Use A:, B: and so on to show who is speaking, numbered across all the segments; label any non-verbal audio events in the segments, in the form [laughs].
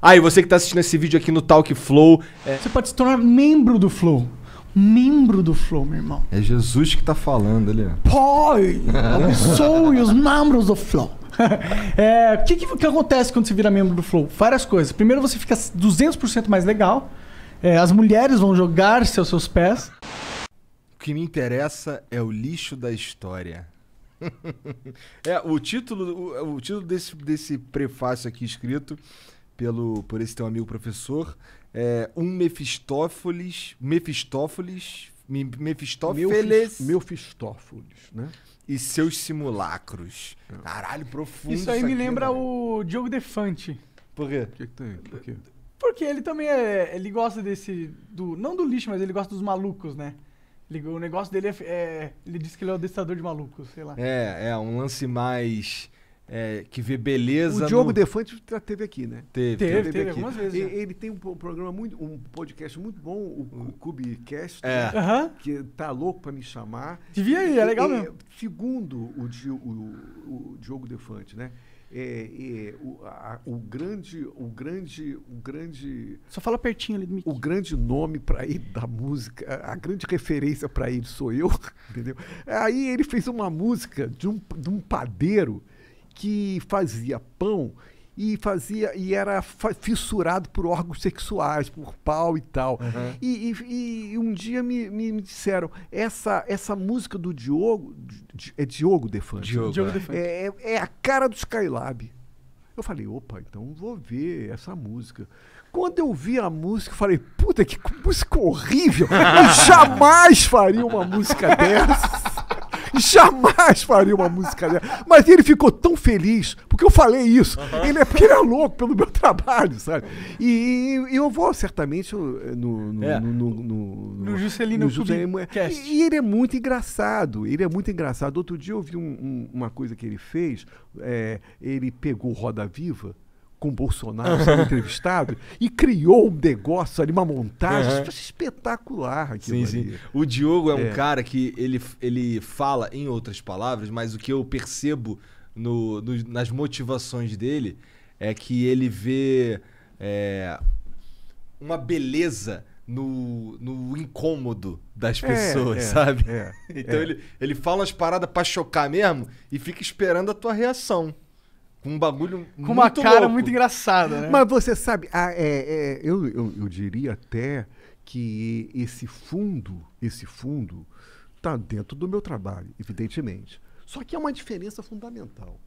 A: Ah, e você que tá assistindo esse vídeo aqui no Talk Flow.
B: É... Você pode se tornar membro do Flow. Membro do Flow, meu irmão.
A: É Jesus que tá falando ali.
B: Pai, abençoe os membros do Flow. [laughs] é, o que, que, que, acontece quando você vira membro do Flow? Várias coisas. Primeiro, você fica 200% mais legal. É, as mulheres vão jogar-se aos seus pés.
A: O que me interessa é o lixo da história. [laughs] é, o título, o, o título desse, desse prefácio aqui escrito pelo, por esse teu amigo professor. É, um Mefistófeles. Mefistófeles.
B: Mefistófeles.
A: Mefistófeles, né? E seus simulacros.
C: É. Caralho, profundo. Isso aí isso me lembra mano.
B: o Diogo Defante.
C: Por quê? O que, que tem? Por quê?
B: Porque ele também é. Ele gosta desse. Do, não do lixo, mas ele gosta dos malucos, né? Ele, o negócio dele é, é Ele diz que ele é o destador de malucos, sei lá.
A: É, é, um lance mais é, que vê beleza. O Diogo no... Defante
C: teve aqui, né? Teve, teve, teve, teve aqui. algumas vezes. E, ele tem um programa muito, um podcast muito bom, o, Cubecast, é. que tá louco para me chamar. Devia ir, é legal e, mesmo. Segundo o, o, o Diogo Defante, né? É, é, o, a, o, grande, o grande, o grande. Só fala pertinho ali do Mickey. O grande nome para ir da música, a, a grande referência para ele sou eu, [laughs] entendeu? Aí ele fez uma música de um, de um padeiro que fazia pão e fazia e era fissurado por órgãos sexuais, por pau e tal. Uhum. E, e, e, um dia me, me, me, disseram essa essa música do Diogo é Diogo Defante. Diogo, Diogo é. Defante. É, é, é, a cara do Skylab. Eu falei, opa, então vou ver essa música. Quando eu vi a música, eu falei, puta que música horrível! Eu [laughs] jamais faria uma música dessa. [laughs] jamais faria uma música dela. Mas ele ficou tão feliz, porque eu falei isso. Uhum. Ele é porque ele é louco pelo meu [laughs] trabalho, sabe? E, e eu vou certamente uh, no. No, é. no, no, no, no Juscelino, no Juscelino e, e, ele é muito engraçado. Ele é muito engraçado. Outro dia eu vi um, um, uma coisa que ele fez. É, ele pegou Roda Viva com Bolsonaro sendo entrevistado e criou um negócio ali, uma montagem uhum. espetacular. Sim, sim.
A: O Diogo é, é, um cara que ele, ele fala em outras palavras, mas o que eu percebo no, no nas motivações dele é que ele vê é, uma beleza no, no incômodo das é, pessoas, é, sabe? É, [laughs] então Ele, ele fala as paradas para chocar mesmo e fica esperando a tua reação. Com um bagulho Com uma cara louco. muito
C: engraçada, né? Mas você sabe, ah é, é, eu, eu, eu diria até que esse fundo, esse fundo, está dentro do meu trabalho, evidentemente. Só que é uma diferença fundamental.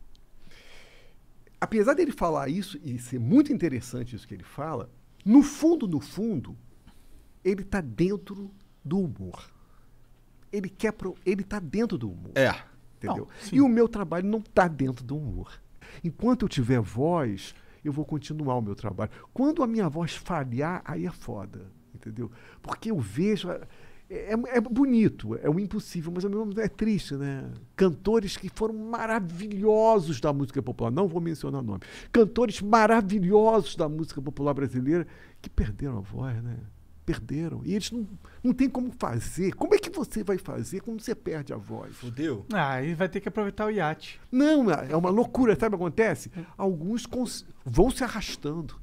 C: Apesar dele falar isso e ser muito interessante isso que ele fala, no fundo, no fundo, ele está dentro do humor. Ele quer pro, ele está dentro do humor. É. Entendeu? Não, e o meu trabalho não está dentro do humor. Enquanto eu tiver voz, eu vou continuar o meu trabalho. Quando a minha voz falhar, aí é foda, entendeu? Porque eu vejo. É, é, é, bonito, é o impossível, mas ao mesmo tempo é triste, né? Cantores que foram maravilhosos da música popular, não vou mencionar nome, cantores maravilhosos da música popular brasileira que perderam a voz, né? perderam. E eles não, não tem como fazer. Como é que você vai fazer quando você perde a voz? Fudeu.
B: Ah, e vai ter que aproveitar o iate.
C: Não, é, é uma loucura, sabe o que acontece? Alguns cons... vão se arrastando.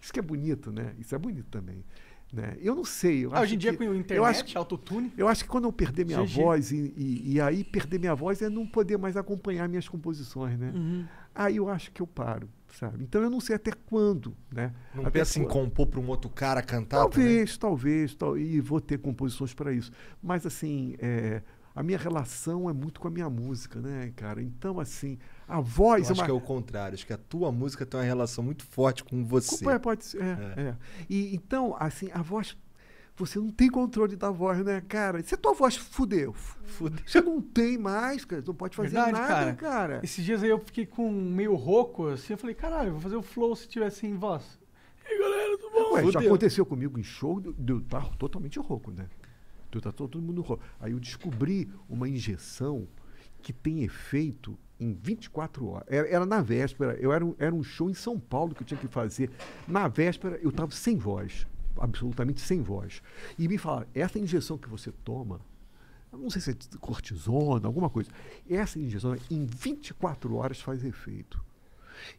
C: Isso que é bonito, né? Isso é bonito também. Né? Eu não sei. Eu ah, hoje em dia que, com internet, eu acho, autotune. Eu acho que quando eu perder minha voz, e, e, e, aí perder minha voz é não poder mais acompanhar minhas composições, né? Uhum. Aí eu acho que eu paro. Sabe? Então eu não sei até quando, né? Não até pensa quando. em compor para um outro cara cantar? Talvez, talvez, tal, e vou ter composições para isso. Mas assim, é, a minha relação é muito com a minha música, né, cara? Então assim, a voz. Eu é acho é uma... que é o contrário, acho que a tua música tem uma relação muito forte com você. É, pode ser. É, é, é. E então assim, a voz você não tem controle da voz, né, cara? Se a tua voz fudeu, fudeu. você não tem mais, cara. Não pode fazer Verdade, nada, cara. cara.
B: Esses dias aí eu fiquei com meio rouco, assim. Eu falei, caralho, eu vou fazer o flow se tiver sem voz. E aí, galera, tudo bom? Ué, já aconteceu
C: comigo em show, eu tá, totalmente rouco, né? tu tá todo mundo rouco. Aí eu descobri uma injeção que tem efeito em 24 horas. Era, era, na véspera, eu era um, era um show em São Paulo que eu tinha que fazer. Na véspera, eu estava sem voz absolutamente sem voz. E me falaram, essa injeção que você toma, não sei se é cortisona, alguma coisa, essa injeção em 24 horas faz efeito.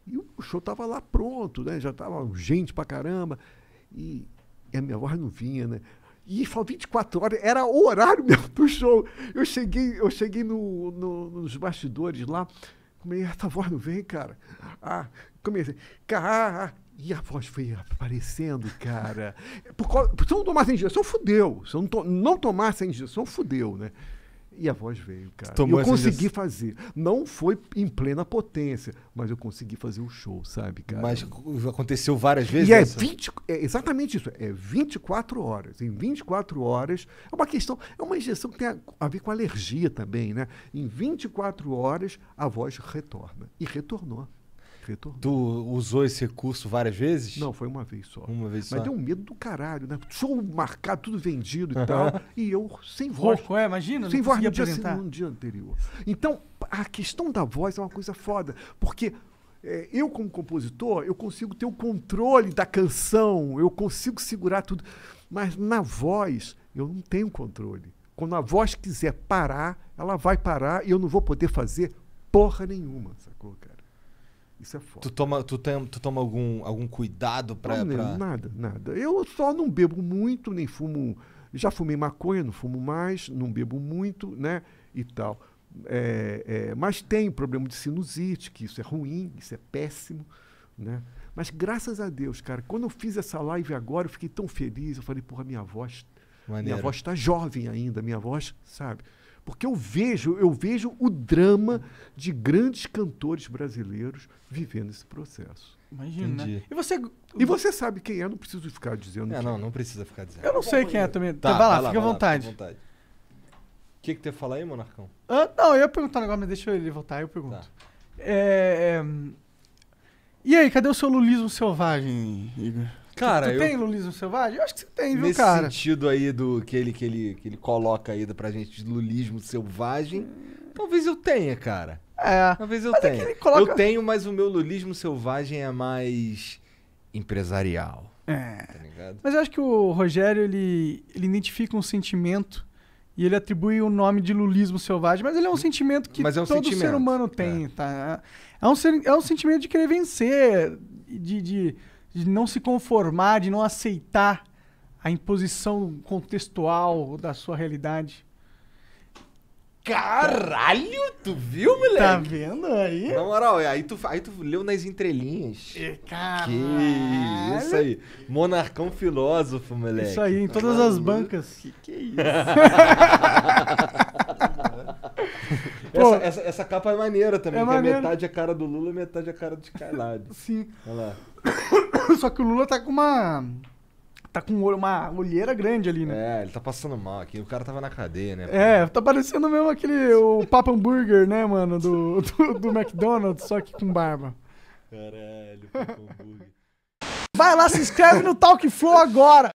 C: E o show estava lá pronto, né? já estava gente pra caramba, e, e a minha voz não vinha, né? E falou 24 horas, era o horário [laughs] mesmo do show. Eu cheguei, eu cheguei no, no, nos bastidores lá, Comecei, [laughs] a voz não vem, cara. Ah, comecei. Assim, ah, ah. e a voz foi aparecendo, cara. Por causa, se eu não tomasse a injeção, fudeu. Se eu não, to, não tomasse a injeção, fudeu, né? E a voz veio, cara. Tomou eu consegui essa... fazer. Não foi em plena potência, mas eu consegui fazer o show, sabe, cara? Mas aconteceu várias vezes. E é, 20, é exatamente isso. É 24 horas. Em 24 horas. É uma questão. É uma injeção que tem a, a ver com alergia também, né? Em 24 horas, a voz retorna. E retornou. Tu usou esse recurso várias vezes? Não, foi uma vez só. Uma vez Mas só. deu um medo do caralho, né? Show marcado, tudo vendido e tal. E eu sem voz. Rouco, é, imagina, sem voz no dia, no dia anterior. Então, a questão da voz é uma coisa foda, porque é, eu como compositor, eu consigo ter o controle da canção, eu consigo segurar tudo, mas na voz eu não tenho controle. Quando a voz quiser parar, ela vai parar e eu não vou poder fazer porra nenhuma, sacou, cara? Isso é
A: foda. Tu toma, tu tem, tu toma algum, algum cuidado
C: pra, não, pra... Nada, nada. Eu só não bebo muito, nem fumo. Já fumei maconha, não fumo mais, não bebo muito, né? E tal. É, é, mas tem problema de sinusite, que isso é ruim, isso é péssimo, né? Mas graças a Deus, cara, quando eu fiz essa live agora, eu fiquei tão feliz. Eu falei, porra, minha voz. Maneiro. Minha voz está jovem ainda, minha voz, sabe? Porque eu vejo, eu vejo o drama de grandes cantores brasileiros vivendo esse processo. Imagina. Né? E você E você sabe quem é, não preciso ficar dizendo. É, não, é. não precisa ficar dizendo. Eu não sei quem é também. Tá, tá vai lá, vai fica à vontade.
A: vontade. O que que tu falar aí, Monarcão?
B: Ah, não, eu ia perguntar agora, mas deixa ele voltar, eu pergunto. Tá. É, é... E aí, cadê o seu lulismo selvagem, Igor? Cara, tu, tu eu... tem lulismo selvagem? Eu acho que você tem, viu, Nesse cara? Nesse sentido aí do que ele, que ele, que
A: ele coloca aí pra gente de lulismo selvagem, talvez eu tenha, cara. É. Talvez eu mas é tenha. É coloca... Eu tenho, mas o meu lulismo selvagem é mais empresarial.
B: É. Tá mas eu acho que o Rogério, ele, ele identifica um sentimento e ele atribui o nome de lulismo selvagem, mas ele é um sentimento que é um todo sentimento. ser humano é. tem, é. tá? É um, é um sentimento de querer vencer, de, de de não se conformar, de não aceitar a imposição contextual da sua realidade.
C: Caralho, tu viu, tá moleque? Tá
B: vendo aí?
A: Na moral, é, aí tu, aí tu leu nas entrelinhas. É, e, caralho. Que isso aí. Monarcão filósofo, moleque. Isso aí, em
B: todas tá as bancas. Que que é isso?
A: [laughs] [laughs] Pô, essa, essa, essa, capa é maneira também, é, é maneira. metade
B: é cara do Lula e metade é cara do Skylab. [laughs] Sim. Olha lá. [coughs] Só que o Lula tá com uma. Tá com uma olheira grande ali, né? É, ele tá passando mal aqui. O
A: cara tava na cadeia, né? É,
B: tá parecendo mesmo aquele. O Papa Hambúrguer, né, mano? Do, do, do McDonald's, só que com barba.
A: Caralho, Papa Hambúrguer.
B: Vai lá, se inscreve no Talk Flow agora!